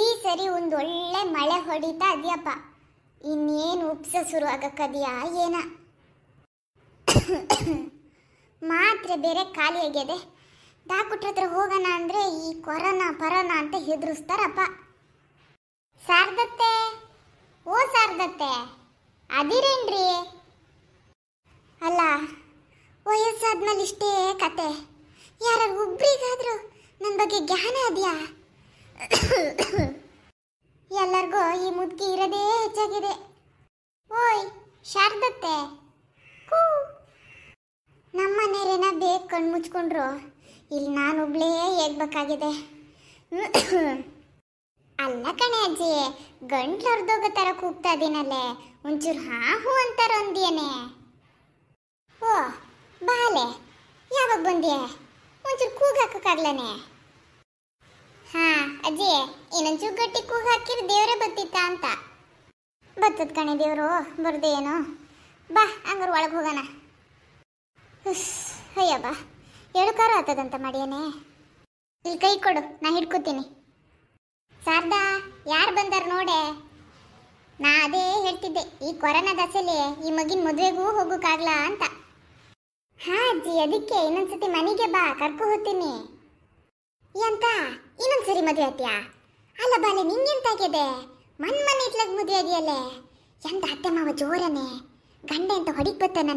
ಈ ಸರಿ ಒಂದೊಳ್ಳೆ ಮಳೆ ಹೊಡಿತಾ ಅದ್ಯಪ್ಪ ಇನ್ನೇನು ಉಪ್ಸ ಶುರು ಆಗಕ್ಕದ್ಯಾ ಏನ ಮಾತ್ರ ಬೇರೆ ಖಾಲಿ ಆಗ್ಯದೆ ಡಾಕ್ಟ್ರ ಹತ್ರ ಹೋಗೋಣ ಅಂದ್ರೆ ಈ ಕೊರೋನಾ ಪರೋನಾ ಅಂತ ಹೆದರಿಸ್ತಾರಪ್ಪ ಸಾರ್ದತ್ತೆ ಓ ಸಾರ್ದತ್ತೆ ಅದಿರೇನ್ರಿ ಅಲ್ಲ ವಯಸ್ಸಾದ್ಮೇಲೆ ಇಷ್ಟೇ ಕತೆ ಯಾರು ಒಬ್ರಿಗಾದ್ರೂ ನನ್ನ ಬಗ್ಗೆ ಜ್ಞಾನ ಅದ್ಯಾ ಎಲ್ಲರಿಗೂ ಈ ಮುದ್ಗಿ ಇರೋದೇ ಹೆಚ್ಚಾಗಿದೆ ಓಯ್ ಶಾರದತ್ತೆ ಕೂ ನಮ್ಮನೇರೇನ ಬೇಗ ಕಣ್ಣು ಮುಚ್ಕೊಂಡ್ರು ಇಲ್ಲಿ ನಾನೊಬ್ಳೇ ಏಗ್ಬೇಕಾಗಿದೆ ಅಲ್ಲ ಕಣೆ ಅಜ್ಜಿ ಗಂಟ್ಲು ಹರಿದೋಗೋ ಥರ ಕೂಗ್ತಾ ಇದೀನಲ್ಲೇ ಒಂಚೂರು ಹಾ ಹೂ ಒಂದಿಯನೆ ಓ ಬಾಲೆ ಯಾವಾಗ ಬಂದಿಯೇ ಒಂಚೂರು ಕೂಗಾಕೋಕ್ಕಾಗ್ಲೇ ಹಾ ಅಜ್ಜಿ ಇನ್ನೊಂದು ಗಟ್ಟಿ ಕೂಗು ಹಾಕಿರ ದೇವರೇ ಬತ್ತಿತ್ತ ಅಂತ ಬತ್ತದ ಕಣೆ ದೇವರು ಏನು ಬಾ ಹಂಗಾರ ಒಳಗೆ ಹೋಗೋಣ ಅಯ್ಯ ಬಾ ಕಾರು ಆತದಂತ ಮಾಡಿಯೇನೆ ಇಲ್ಲಿ ಕೈ ಕೊಡು ನಾ ಹಿಡ್ಕೋತೀನಿ ಶಾರದಾ ಯಾರು ಬಂದಾರ ನೋಡೆ ನಾ ಅದೇ ಹೇಳ್ತಿದ್ದೆ ಈ ಕೊರೋನಾ ದಸೆಲಿ ಈ ಮಗಿನ ಮದುವೆಗೂ ಹೋಗೋಕ್ಕಾಗ್ಲ ಅಂತ ಹಾ ಅಜ್ಜಿ ಅದಕ್ಕೆ ಇನ್ನೊಂದ್ಸತಿ ಮನೆಗೆ ಬಾ ಕರ್ಕೊ ಹೋಗ್ತೀನಿ ಎಂತ ಇನ್ನೊಂದ್ಸರಿ ಮದುವೆ ಆತ್ಯಾ ಅಲ್ಲ ಬಾಲೆ ನಿಂಗೆಂತಾಗಿದೆ ಮನ್ ಮನೆ ಇಟ್ಲಗ್ ಮದುವೆ ಆಗಿಯಲ್ಲೇ ಎಂತ ಅತ್ತೆ ಮಾವ ಜೋರನೆ ಗಂಡ ಅಂತ ಹೊಡಿಕ್ ಬರ್ತಾನೆ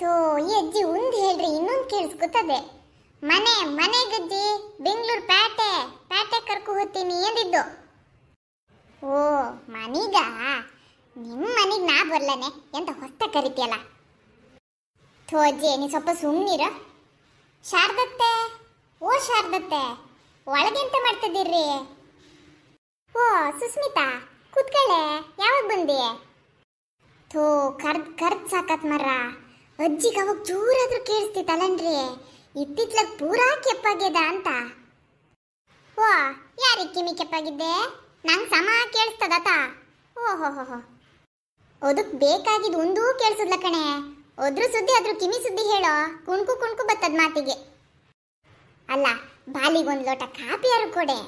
ತೋ ಈ ಅಜ್ಜಿ ಒಂದು ಹೇಳ್ರಿ ಇನ್ನೊಂದು ಕೇಳಿಸ್ಕೊತದೆ ಮನೆ ಮನೆಗಜ್ಜಿ ಬೆಂಗಳೂರು ಪ್ಯಾಟೆ ಪ್ಯಾಟೆ ಕರ್ಕೊ ಹೋಗ್ತೀನಿ ಎಂದಿದ್ದು ಓ ಮನೀಗ ನಿಮ್ಮ ಮನೆಗೆ ನಾ ಬರ್ಲನೆ ಎಂತ ಹೊಸ್ತ ಕರಿತೀಯಲ್ಲ ಥೋ ಅಜ್ಜಿ ನೀ ಸ್ವಲ್ಪ ಸುಮ್ಮನಿರ ಶಾರದತ್ತೆ ಓ ಶಾರದತ್ತೆ ಒಳಗೆಂತ ಮಾಡ್ತಿದ್ದೀರಿ ಓ ಸುಸ್ಮಿತಾ ಕೂತ್ಕೊಳ್ಳೆ ಯಾವಾಗ ಬಂದಿ ಥೋ ಕರ್ದ್ ಕರ್ದ್ ಸಾಕತ್ ಮರ ಅಜ್ಜಿಗೆ ಅವಾಗ ಜೋರಾದ್ರೂ ಕೇಳಿಸ್ತಿತ್ತಲ್ಲನ್ರಿ ಇತ್ತಿತ್ಲಾಗ ಪೂರಾ ಕೆಪ್ಪಾಗ್ಯದ ಅಂತ ಓ ಯಾರಿ ಕಿಮಿ ಕೆಪ್ಪಾಗಿದ್ದೆ ನಂಗೆ ಸಮ ಕೇಳಿಸ್ತದತ ಓ ಹೋ ಹೋ ಅದಕ್ಕೆ ಬೇಕಾಗಿದ್ದು ಒಂದೂ ಕೇಳಿಸಿದ್ಲ ಕಣೆ ಅದ್ರ ಸುದ್ದಿ ಅದ್ರ ಕಿಮಿ ಸುದ್ದಿ ಹೇಳೋ ಕುಣ್ಕು ಕುಣ್ಕು ಬತ್ತದ ಮಾತಿಗೆ ಅಲ್ಲ ಬಾಲಿಗೊಂದು ಲೋಟ ಕಾಪಿಯಾರು ಕೊಡೆ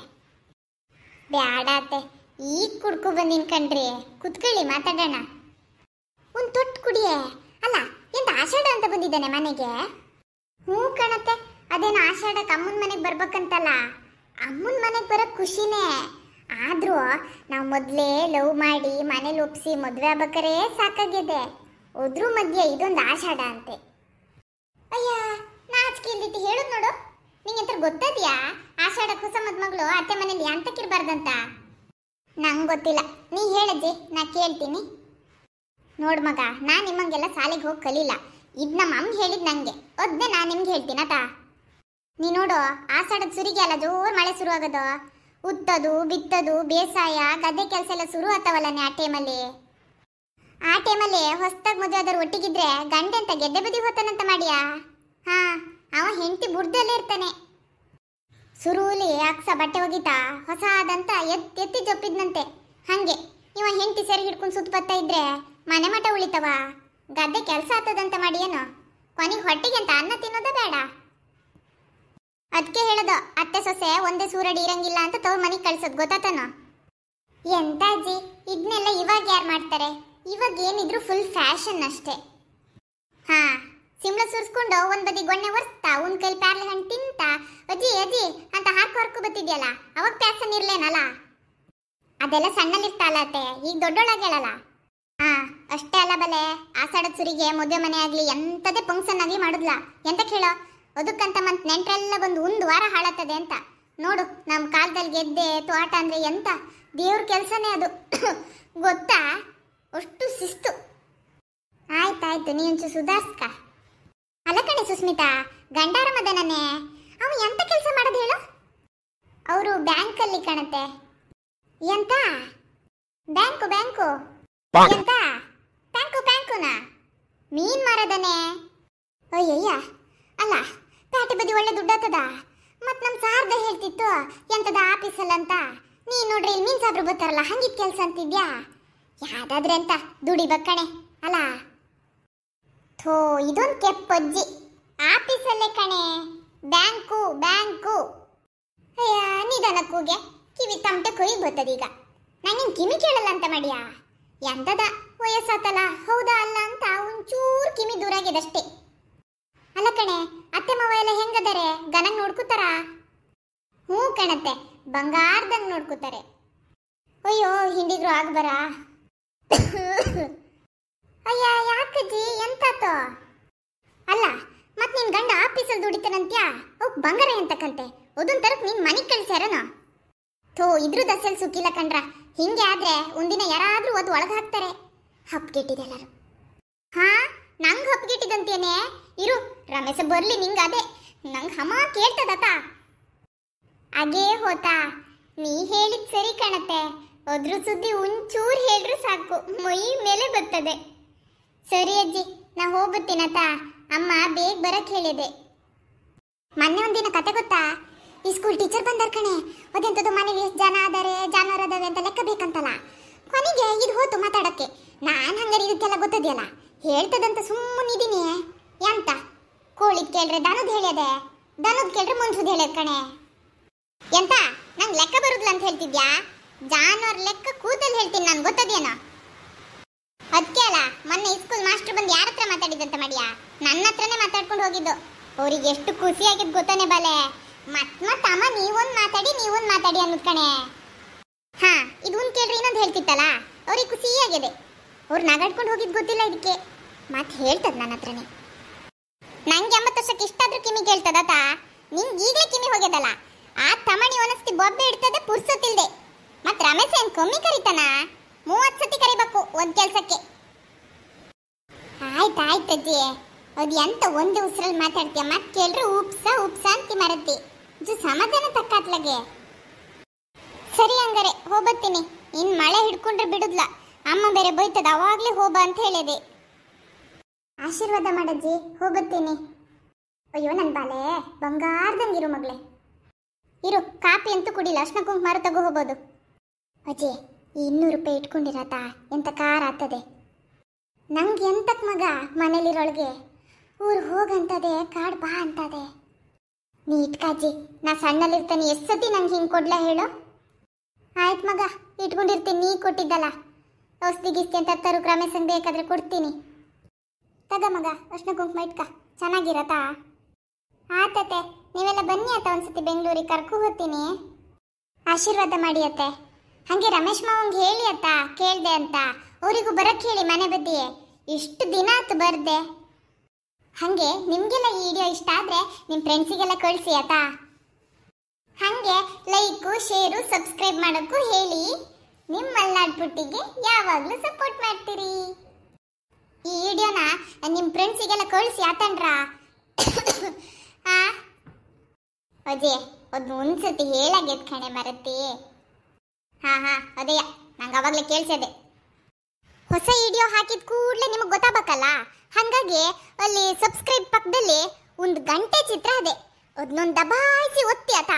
ಬ್ಯಾಡಾತೆ ಈಗ ಕುಡ್ಕೊ ಬಂದಿನ ಕಣ್ರಿ ಕುತ್ಕೊಳ್ಳಿ ಮಾತಾಡೋಣ ಒಂದು ತೊಟ್ಟು ಕುಡಿಯೇ ಅಲ್ಲ ಎಂತ ಆಷಾಢ ಅಂತ ಬಂದಿದ್ದಾನೆ ಮನೆಗೆ ಹ್ಞೂ ಕಣತ್ತೆ ಅದೇನು ಆಷಾಢ ಅಮ್ಮನ ಮನೆಗೆ ಬರ್ಬೇಕಂತಲ್ಲ ಅಮ್ಮನ ಮನೆಗೆ ಬರೋ ಖುಷಿನೇ ಆದರೂ ನಾವು ಮೊದಲೇ ಲವ್ ಮಾಡಿ ಮನೇಲಿ ಒಪ್ಸಿ ಮದುವೆ ಆಗ್ಬೇಕಾರೆ ಸಾಕಾಗಿದೆ ಒದ್ರೂ ಮಧ್ಯೆ ಇದೊಂದು ಆಷಾಢ ಅಂತೆ ಅಯ್ಯ ನಾಚಿಕೆ ಇಲ್ಲಿಟ್ಟು ಹೇಳೋದು ನೋಡು ನಿನಗೇನಾದ್ರೂ ಗೊತ್ತದ್ಯಾ ಆಷಾಢ ಕುಸಮದ್ ಮಗಳು ಅತ್ತೆ ಮನೇಲಿ ಅಂತಕ್ಕಿರ್ಬಾರ್ದಂತ ನಂಗೆ ಗೊತ್ತಿಲ್ಲ ನೀ ಹೇಳಜ್ಜಿ ನಾ ಕೇಳ್ತೀನಿ ನೋಡು ಮಗ ನಾ ನಿಮ್ಮಂಗೆಲ್ಲ ಸಾಲಿಗೆ ಹೋಗಿ ಕಲಿಲ್ಲ ಇದು ನಮ್ಮ ಅಮ್ಮ ಹೇಳಿದ್ ನಂಗೆ ಒದ್ದೆ ನಾ ನಿಮ್ಗೆ ಹೇಳ್ತೀನಿ ನೀ ನೋಡು ಆಷಾಢದ ಸುರಿಗೆ ಅಲ್ಲ ಜೋರು ಮಳೆ ಶುರುವಾಗದು ಆಗೋದು ಉತ್ತದು ಬಿತ್ತದು ಬೇಸಾಯ ಗದ್ದೆ ಕೆಲಸ ಎಲ್ಲ ಶುರು ನೀ ಆ ಟೈಮಲ್ಲಿ ಆ ಟೈಮಲ್ಲಿ ಹೊಸ್ದಾಗಿ ಮದುವೆ ಆದವ್ರು ಒಟ್ಟಿಗಿದ್ರೆ ಗಂಡೆ ಅಂತ ಗೆದ್ದೆ ಬದಿ ಹೋಗ್ತಾನಂತ ಮಾಡಿಯಾ ಹಾ ಅವ ಹೆಂಡತಿ ಬುಡ್ದಲ್ಲೇ ಇರ್ತಾನೆ ಸುರೂಲಿ ಅಕ್ಸ ಬಟ್ಟೆ ಒಗಿತಾ ಹೊಸ ಎತ್ತಿ ಎತ್ತಿ ಜಪ್ಪಿದ್ನಂತೆ ಹಂಗೆ ಇವ ಹೆಂಡತಿ ಸರಿ ಹಿಡ್ಕೊಂಡು ಸುತ್ತ ಬತ್ತಾ ಇದ್ರೆ ಮನೆ ಮಠ ಉಳಿತವ ಗದ್ದೆ ಕೆಲಸ ಆಗ್ತದಂತ ಮಾಡಿ ಏನು ಕೊನೆ ಹೊಟ್ಟಿಗೆ ಅಂತ ಅನ್ನ ತಿನ್ನೋದ ಬೇಡ ಅದಕ್ಕೆ ಹೇಳೋದು ಅತ್ತೆ ಸೊಸೆ ಒಂದೇ ಸೂರಡಿ ಇರಂಗಿಲ್ಲ ಅಂತ ತವ್ರ ಮನೆಗೆ ಕಳ್ಸೋದು ಗೊತ್ತಾತನೋ ಎಂತ ಅಜ್ಜಿ ಇದನ್ನೆಲ್ಲ ಇವಾಗ ಯಾರು ಮಾಡ್ತಾರೆ ಇವಾಗ ಏನಿದ್ರು ಫುಲ್ ಫ್ಯಾಷನ್ ಅಷ್ಟೇ ಹಾ ಸಿಂಬಳ ಸುರಿಸ್ಕೊಂಡು ಒಂದು ಬದಿ ಗೊಣ್ಣೆ ಒರೆಸ್ತಾ ಒಂದು ಕೈಲಿ ಪ್ಯಾರ್ಲೆ ಹಣ್ಣು ತಿಂತ ಅಜ್ಜಿ ಅಜ್ಜಿ ಅಂತ ಹಾಕ್ ಹೊರ್ಕು ಬತ್ತಿದ್ಯಲ್ಲ ಅವಾಗ ಪ್ಯಾಸನ್ ಇರ್ಲೇನಲ್ಲ ಅದೆಲ್ಲ ಸಣ್ಣಲ್ಲಿರ್ತಾಳ ಈಗ ದೊಡ್ಡೊಳಗೇಳಲ್ಲ ಹಾ ಅಷ್ಟೇ ಅಲ್ಲ ಬಲೆ ಆಸಾಡದ ಸುರಿಗೆ ಮದುವೆ ಮನೆ ಆಗಲಿ ಎಂಥದೇ ಫಂಕ್ಷನ್ ಆಗ್ಲಿ ಮಾಡುದ್ಲ ಎಂತ ಕೇಳೋ ಅದಕ್ಕಂತ ಮಂತ್ ನೆಂಟ್ರೆಲ್ಲ ಬಂದು ಒಂದು ವಾರ ಹಾಳಾಗ್ತದೆ ಅಂತ ನೋಡು ನಮ್ಮ ಕಾಲದಲ್ಲಿ ಗೆದ್ದೆ ತೋಟ ಅಂದ್ರೆ ಎಂತ ದೇವ್ರ ಕೆಲಸನೇ ಅದು ಗೊತ್ತಾ ಅಷ್ಟು ಶಿಸ್ತು ಆಯ್ತಾಯ್ತು ನೀನು ಸುಧಾರಿಸ್ಕ ಅಲ್ಲ ಕಣೆ ಸುಸ್ಮಿತಾ ಗಂಡಾರ ಮದನನೇ ಅವ ಎಂತ ಕೆಲಸ ಮಾಡೋದು ಹೇಳು ಅವರು ಬ್ಯಾಂಕಲ್ಲಿ ಕಣತೆ ಎಂತ ಬ್ಯಾಂಕು ಬ್ಯಾಂಕು ಎಂತ ಬ್ಯಾಂಕು ಬ್ಯಾಂಕುನಾ ಮೀನ್ ಮಾರದನೆ ಅಯ್ಯಯ್ಯ ಅಲ್ಲ ಪ್ಯಾಟಿ ಬದಿ ಒಳ್ಳೆ ದುಡ್ಡಾತದ ಮತ್ ನಮ್ ಸಾರ್ದ ಹೇಳ್ತಿತ್ತು ಎಂತದ ಆಫೀಸಲ್ಲ ಅಂತ ನೀ ನೋಡ್ರಿ ಮೀನ್ ಸಾಬ್ರು ಬರ್ತಾರಲ್ಲ ಹಂಗಿದ್ ಕೆಲ್ಸ ಅಂತಿದ್ಯಾ ಯಾವ್ದಾದ್ರೆ ಅಂತ ದುಡಿಬೇಕಣೆ ಅಲ್ಲ ಥೋ ಇದೊಂದು ಕೆಪ್ಪಜ್ಜಿ ಆಫೀಸಲ್ಲೇ ಕಣೆ ಬ್ಯಾಂಕು ಬ್ಯಾಂಕು ಅಯ್ಯ ನಿಧಾನ ಕೂಗೆ ಕಿವಿ ತಮಟೆ ಕುರಿ ಬರ್ತದೀಗ ನಂಗೇನು ಕಿಮಿ ಕೇಳಲ್ಲ ಅಂತ ಮಾಡಿಯಾ ಎಂತದ ವಯಸ್ಸಾತಲ್ಲ ಹೌದಾ ಅಲ್ಲ ಅಂತ ಒಂಚೂರು ಕಿಮಿ ದೂರ ಆಗ್ಯದಷ್ಟೇ ಅಲ್ಲ ಕಣೆ ಅತ್ತೆ ಮಾವ ಎಲ್ಲ ಹೆಂಗದಾರೆ ಗನಂಗ್ ನೋಡ್ಕೋತಾರ ಹ್ಞೂ ಕಣತ್ತೆ ಬಂಗಾರದಂಗ್ ನೋಡ್ಕೋತಾರೆ ಅಯ್ಯೋ ಹಿಂಡಿಗ್ರು ಆಗ್ಬರಾ ಅಯ್ಯ ಯಾಕಜ್ಜಿ ಎಂತಾತು ಅಲ್ಲ ಮತ್ತೆ ನಿನ್ ಗಂಡ ಆಫೀಸಲ್ಲಿ ದುಡಿತಾನಂತ್ಯ ಅವ್ ಬಂಗಾರ ಎಂತಕ್ಕಂತೆ ಅದನ್ ತರಕ್ ನಿನ್ ಮನೆಗ್ ಕಳ್ಸ್ಯಾರನ ಥೋ ಇದ್ರೂ ದಸಲ್ ಸುಕ್ಕಿಲ್ಲ ಕಣ್ರ ಹಿಂಗೆ ಆದ್ರೆ ಒಂದಿನ ಯಾರಾದ್ರೂ ಅದು ಒಳಗೆ ಹಾಕ್ತಾರೆ ಹಪ್ಗೆಟ್ಟಿದೆ ಎಲ್ಲರೂ ಹಾ ನಂಗೆ ಹಪ್ಗೆಟ್ಟಿದಂತೇನೆ ಇರು ರಮೇಶ ಬರ್ಲಿ ನಿಂಗೆ ಅದೇ ನಂಗೆ ಹಮ ಕೇಳ್ತದತ ಅಗೇ ಹೋತಾ ನೀ ಹೇಳಿದ್ ಸರಿ ಕಾಣತ್ತೆ ಅದ್ರ ಸುದ್ದಿ ಒಂಚೂರು ಹೇಳ್ರು ಸಾಕು ಮೈ ಮೇಲೆ ಬರ್ತದೆ ಸರಿ ಅಜ್ಜಿ ನಾ ಹೋಗ್ಬತ್ತೀನತ ಅಮ್ಮ ಬೇಗ ಬರಕ್ ಹೇಳಿದೆ ಮೊನ್ನೆ ಒಂದಿನ ಕತೆ ಗೊತ್ತಾ ಈ ಸ್ಕೂಲ್ ಟೀಚರ್ ಬಂದರ್ ಕಣೆ ಅದೆಂತದ್ದು ಮನೇಲಿ ಎಷ್ಟು ಜನ ಆದರೆ ಜಾನುವಾರು ಅದಾವೆ ಅಂತ ಲೆಕ್ಕ ಬೇಕಂತಲ್ಲ ಕೊನೆಗೆ ಇದು ಹೋತು ಮಾತಾಡಕ್ಕೆ ನಾನು ಹಂಗಾರೆ ಇದಕ್ಕೆಲ್ಲ ಗೊತ್ತದೆಯಲ್ಲ ಹೇಳ್ತದಂತ ಸುಮ್ಮನಿದ್ದೀನಿ ಎಂತ ಕೋಳಿ ಕೇಳ್ರೆ ದನದ್ ಹೇಳಿದೆ ದನದ್ ಕೇಳ್ರೆ ಮುನ್ಸುದ್ ಹೇಳಿದ ಕಣೆ ಎಂತ ನಂಗೆ ಲೆಕ್ಕ ಬರುದಿಲ್ಲ ಅಂತ ಹೇಳ್ತಿದ್ಯಾ ಜಾನುವಾರು ಲೆಕ್ಕ ಕೂತಲ್ಲಿ ಹೇಳ್ತೀನಿ ನಾನು ಗೊತ್ತದೇನೋ ಅದಕ್ಕೆ ಅಲ್ಲ ಮೊನ್ನೆ ಸ್ಕೂಲ್ ಮಾಸ್ಟರ್ ಬಂದು ಯಾರ ಹತ್ರ ಮಾತಾಡಿದಂತ ಮಾಡಿಯಾ ನನ್ನ ಹತ್ರನೇ ಮಾತಾಡ್ಕೊಂಡು ಹೋಗಿದ್ದು ಅವ್ರಿಗೆ ಎಷ್ಟು ಖುಷಿ ಆಗಿದ್ ಗೊತ್ತಾನೆ ಬಲೆ ಮತ್ ಮತ್ ಅಮ್ಮ ನೀವೊಂದು ಮಾತಾಡಿ ನೀವೊಂದು ಮಾತಾಡಿ ಅನ್ನೋದು ಕಣೆ ಹಾ ಇದೊಂದು ಕೇಳ್ರಿ ಇನ್ನೊಂದು ಹೇಳ್ತಿತ್ತಲ್ಲ ಅವ್ರಿಗೆ ಆಗಿದೆ ಅವ್ರು ನಗಾಡ್ಕೊಂಡು ಹೋಗಿದ್ ಗೊತ್ತಿಲ್ಲ ಇದಕ್ಕೆ ಮತ್ ಹೇಳ್ತದ ನನ್ನ ಹತ್ರನೇ ನಂಗೆ ಎಂಬತ್ತು ವರ್ಷಕ್ಕೆ ಇಷ್ಟಾದ್ರೂ ಕಿಮಿ ಕೇಳ್ತದತ ನಿಂಗೆ ಈಗಲೇ ಕಿಮಿ ಹೋಗ್ಯದಲ್ಲ ಆ ತಮಣಿ ಒನಸ್ತಿ ಬೊಬ್ಬೆ ಇಡ್ತದೆ ಪುರ್ಸೊತ್ತಿಲ್ದೆ ಮತ್ತೆ ರಮೇಶ್ ಏನ್ ಕಮ್ಮಿ ಕರೀತಾನಾ ಮೂವತ್ತು ಸತಿ ಕರಿಬೇಕು ಒಂದು ಕೆಲಸಕ್ಕೆ ಆಯ್ತಾಯ್ತು ಅಜ್ಜಿ ಅದು ಎಂತ ಒಂದು ಉಸಿರಲ್ಲಿ ಮಾತಾಡ್ತೀಯ ಮತ್ತೆ ಕೇಳ್ರು ಉಪ್ಸ ಉಪ್ಸ ಅಂತಿ ಮರತಿ ಇದು ಸಮಾಧಾನ ತಕ್ಕಾತ್ಲಗೆ ಸರಿ ಹಂಗಾರೆ ಹೋಗ್ಬತ್ತೀನಿ ಇನ್ ಮಳೆ ಹಿಡ್ಕೊಂಡ್ರೆ ಬಿಡುದ್ಲ ಅಮ್ಮ ಬೇರೆ ಬೈತದ ಅವಾಗ್ಲೇ ಹೋಗ ಅಂತ ಹೇಳಿದೆ ಆಶೀರ್ವಾದ ಮಾಡಜ್ಜಿ ಹೋಗುತ್ತೀನಿ ಅಯ್ಯೋ ನನ್ನ ಬಾಲೆ ಇರು ಮಗಳೇ ಇರು ಕಾಫಿ ಅಂತೂ ಕುಡಿಲ್ಲ ಅರ್ಶನ ಕುಂಕುಮಾರು ತಗೋ ಹೋಗ್ಬೋದು ಅಜ್ಜಿ ಈ ಇನ್ನೂರು ರೂಪಾಯಿ ಇಟ್ಕೊಂಡಿರತಾ ಎಂತ ಕಾರ್ ಆಗ್ತದೆ ನಂಗೆ ಎಂತಕ್ ಮಗ ಮನೇಲಿರೋಳಿಗೆ ಊರು ಹೋಗಂತದೆ ಕಾಡ್ ಬಾ ಅಂತದೆ ನೀ ಇಟ್ಕಾಜಿ ನಾ ಸಣ್ಣಲ್ಲಿರ್ತೇನೆ ಎಷ್ಟು ಸತಿ ನಂಗೆ ಹಿಂಗೆ ಕೊಡ್ಲ ಹೇಳು ಆಯ್ತು ಮಗ ಇಟ್ಕೊಂಡಿರ್ತೀನಿ ನೀ ಕೊಟ್ಟಿದ್ದಲ್ಲ ಔಷಧಿ ಗಿಸ್ತಿ ಅಂತ ತರು ಕ್ರಮೇಶನ್ ಬೇಕಾದ್ರೆ ಕೊಡ್ತೀನಿ ತಗ ಮಗ ಅರ್ಶನ ಕುಂಕುಮ ಇಟ್ಕ ಚೆನ್ನಾಗಿರತ್ತಾ ಆತತೆ ನೀವೆಲ್ಲ ಬನ್ನಿ ಆತ ಒಂದ್ಸತಿ ಬೆಂಗಳೂರಿಗೆ ಕರ್ಕೊ ಹೋಗ್ತೀನಿ ಆಶೀರ್ವಾದ ಮಾಡಿ ಅತ್ತೆ ಹಂಗೆ ರಮೇಶ್ ಮಾವಂಗೆ ಹೇಳಿ ಅತ್ತ ಕೇಳ್ದೆ ಅಂತ ಅವರಿಗೂ ಬರಕ್ಕೆ ಹೇಳಿ ಮನೆ ಬದ್ದೆ ಇಷ್ಟು ದಿನ ಆಯ್ತು ಬರ್ದೆ ಹಾಗೆ ನಿಮಗೆಲ್ಲ ಈ ವಿಡಿಯೋ ಇಷ್ಟ ಆದರೆ ನಿಮ್ಮ ಫ್ರೆಂಡ್ಸಿಗೆಲ್ಲ ಕಳಿಸಿ ಆತಾ ಹಾಗೆ ಲೈಕು ಶೇರು ಸಬ್ಸ್ಕ್ರೈಬ್ ಮಾಡೋಕ್ಕೂ ಹೇಳಿ ನಿಮ್ಮ ಪುಟ್ಟಿಗೆ ಯಾವಾಗಲೂ ಸಪೋರ್ಟ್ ಮಾಡ್ತೀರಿ ಈ ವಿಡಿಯೋನ ನಿಮ್ಮ ಫ್ರೆಂಡ್ಸಿಗೆಲ್ಲ ಕಳಿಸಿ ಆತಂಡ್ರ ಆ ಅಜಯ್ ಒಂದು ಒಂದ್ಸತಿ ಹೇಳಾಗೆದ್ ಕಣೆ ಮರತಿ ಹಾ ಹಾ ಅದೇ ನಂಗೆ ಅವಾಗಲೇ ಕೇಳಿಸಿದೆ ಹೊಸ ವಿಡಿಯೋ ಹಾಕಿದ ಕೂಡಲೇ ನಿಮಗೆ ಗೊತ್ತಾಗಬೇಕಲ್ಲ ಹಾಗಾಗಿ ಅಲ್ಲಿ ಸಬ್ಸ್ಕ್ರೈಬ್ ಪಕ್ಕದಲ್ಲಿ ಒಂದು ಗಂಟೆ ಚಿತ್ರ ಅದೇ ಅದನ್ನೊಂದು ದಬಾಯಿಸಿ ಒತ್ತಿ ಆತ